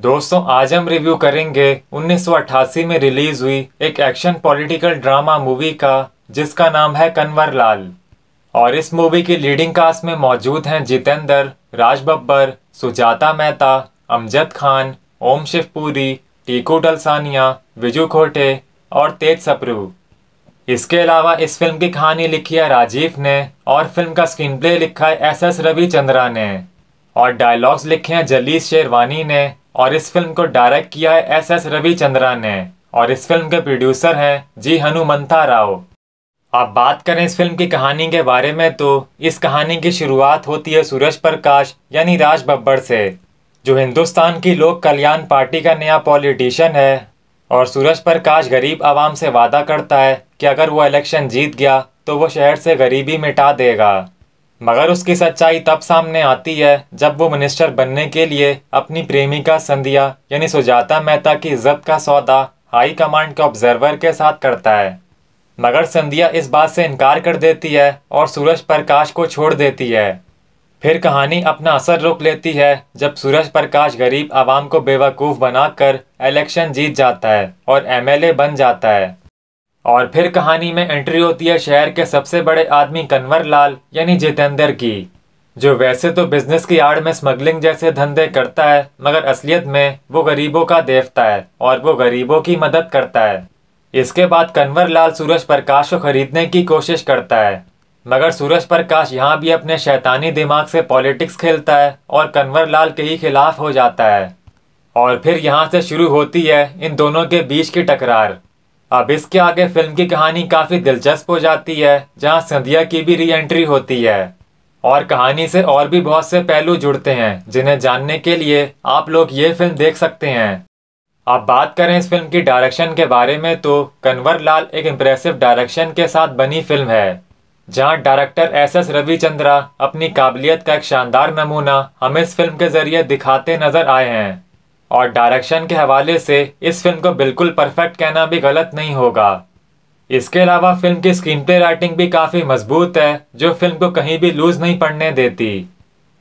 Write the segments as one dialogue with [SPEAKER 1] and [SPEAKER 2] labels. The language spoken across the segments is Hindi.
[SPEAKER 1] दोस्तों आज हम रिव्यू करेंगे 1988 में रिलीज हुई एक एक्शन पॉलिटिकल ड्रामा मूवी का जिसका नाम है कन्वर लाल और इस मूवी की लीडिंग कास्ट में मौजूद हैं जितेंद्र राज बब्बर सुजाता मेहता अमजद खान ओम शिवपुरी टीकू डलसानिया विजू खोटे और तेज सप्रू इसके अलावा इस फिल्म की कहानी लिखी है राजीव ने और फिल्म का स्क्रीन प्ले लिखा है एस एस रविचंद्रा ने और डायलॉग्स लिखे हैं जलीस शेरवानी ने और इस फिल्म को डायरेक्ट किया है एस एस रविचंद्रा ने और इस फिल्म के प्रोड्यूसर हैं जी हनुमंता राव अब बात करें इस फिल्म की कहानी के बारे में तो इस कहानी की शुरुआत होती है सूरज प्रकाश यानी राज बब्बर से जो हिंदुस्तान की लोक कल्याण पार्टी का नया पॉलिटिशियन है और सूरज प्रकाश गरीब आवाम से वादा करता है कि अगर वो इलेक्शन जीत गया तो वो शहर से गरीबी मिटा देगा मगर उसकी सच्चाई तब सामने आती है जब वो मिनिस्टर बनने के लिए अपनी प्रेमिका संधिया यानी सुजाता मेहता की इज्जत का सौदा हाई कमांड के ऑब्जर्वर के साथ करता है मगर संधिया इस बात से इनकार कर देती है और सूरज प्रकाश को छोड़ देती है फिर कहानी अपना असर रोक लेती है जब सूरज प्रकाश गरीब आवाम को बेवकूफ़ बनाकर इलेक्शन जीत जाता है और एमएलए बन जाता है और फिर कहानी में एंट्री होती है शहर के सबसे बड़े आदमी कन्वर लाल यानी जितेंद्र की जो वैसे तो बिजनेस की आड़ में स्मगलिंग जैसे धंधे करता है मगर असलियत में वो गरीबों का देवता है और वो गरीबों की मदद करता है इसके बाद कन्वर लाल सूरज प्रकाश को खरीदने की कोशिश करता है मगर सूरज प्रकाश यहाँ भी अपने शैतानी दिमाग से पॉलिटिक्स खेलता है और कन्वर लाल के ही खिलाफ हो जाता है और फिर यहाँ से शुरू होती है इन दोनों के बीच की टकरार अब इसके आगे फिल्म की कहानी काफ़ी दिलचस्प हो जाती है जहाँ संध्या की भी री एंट्री होती है और कहानी से और भी बहुत से पहलू जुड़ते हैं जिन्हें जानने के लिए आप लोग ये फिल्म देख सकते हैं अब बात करें इस फिल्म की डायरेक्शन के बारे में तो कन्वर लाल एक इम्प्रेसिव डायरेक्शन के साथ बनी फिल्म है जहां डायरेक्टर एस एस रविचंद्रा अपनी काबिलियत का एक शानदार नमूना हम इस फिल्म के जरिए दिखाते नजर आए हैं और डायरेक्शन के हवाले से इस फिल्म को बिल्कुल परफेक्ट कहना भी गलत नहीं होगा इसके अलावा फिल्म की स्क्रीन पे राइटिंग भी काफ़ी मजबूत है जो फिल्म को कहीं भी लूज नहीं पड़ने देती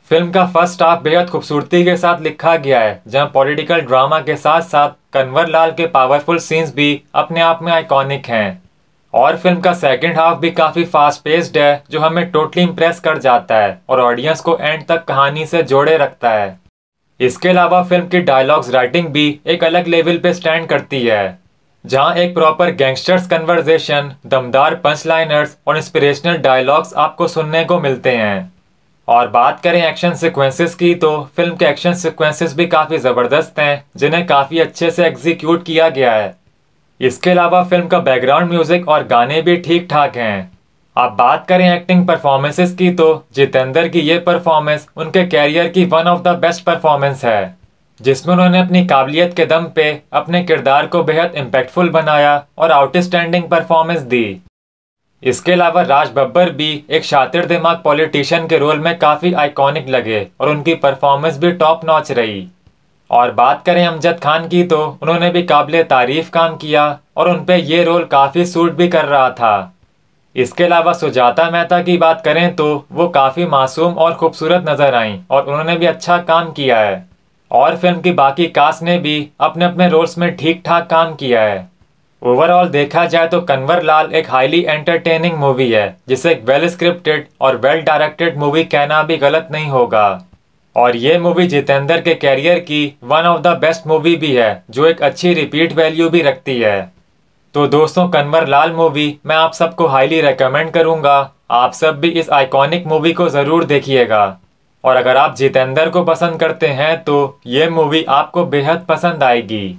[SPEAKER 1] फिल्म का फर्स्ट हाफ बेहद खूबसूरती के साथ लिखा गया है जहां पॉलिटिकल ड्रामा के साथ साथ कन्वर लाल के पावरफुल सीन्स भी अपने आप में आइकॉनिक हैं और फिल्म का सेकेंड हाफ भी काफ़ी फास्ट पेस्ड है जो हमें टोटली इम्प्रेस कर जाता है और ऑडियंस को एंड तक कहानी से जोड़े रखता है इसके अलावा फिल्म की डायलॉग्स राइटिंग भी एक अलग लेवल पे स्टैंड करती है जहाँ एक प्रॉपर गैंगस्टर्स कन्वर्जेशन दमदार पंच लाइनर्स और इंस्पिरेशनल डायलॉग्स आपको सुनने को मिलते हैं और बात करें एक्शन सिक्वेंसेस की तो फिल्म के एक्शन सिक्वेंसेस भी काफ़ी ज़बरदस्त हैं जिन्हें काफ़ी अच्छे से एग्जीक्यूट किया गया है इसके अलावा फिल्म का बैकग्राउंड म्यूज़िक और गाने भी ठीक ठाक हैं अब बात करें एक्टिंग परफॉर्मेंसेस की तो जितेंद्र की ये परफॉर्मेंस उनके कैरियर की one of the best performance है जिसमें उन्होंने अपनी काबिलियत के दम पे अपने किरदार को बेहद इम्पैक्टफुल बनाया और आउटस्टैंडिंग परफॉर्मेंस दी इसके अलावा राज बब्बर भी एक शातिर दिमाग पॉलिटिशियन के रोल में काफ़ी आइकॉनिक लगे और उनकी परफॉर्मेंस भी टॉप नॉच रही और बात करें अमजद खान की तो उन्होंने भी काबिल तारीफ काम किया और उन पर यह रोल काफ़ी सूट भी कर रहा था इसके अलावा सुजाता मेहता की बात करें तो वो काफ़ी मासूम और खूबसूरत नज़र आईं और उन्होंने भी अच्छा काम किया है और फिल्म की बाकी कास्ट ने भी अपने अपने रोल्स में ठीक ठाक काम किया है ओवरऑल देखा जाए तो कन्वर लाल एक हाईली एंटरटेनिंग मूवी है जिसे एक वेल स्क्रिप्टेड और वेल डायरेक्टेड मूवी कहना भी गलत नहीं होगा और ये मूवी जितेंद्र के कैरियर की one of the best movie भी है जो एक अच्छी रिपीट वैल्यू भी रखती है तो दोस्तों कन्वर लाल मूवी मैं आप सबको हाईली रिकमेंड करूंगा आप सब भी इस आइकॉनिक मूवी को ज़रूर देखिएगा और अगर आप जितेंद्र को पसंद करते हैं तो ये मूवी आपको बेहद पसंद आएगी